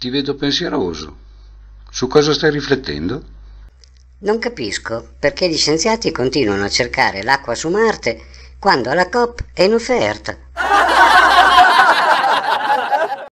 Ti vedo pensieroso. Su cosa stai riflettendo? Non capisco perché gli scienziati continuano a cercare l'acqua su Marte quando la COP è in offerta.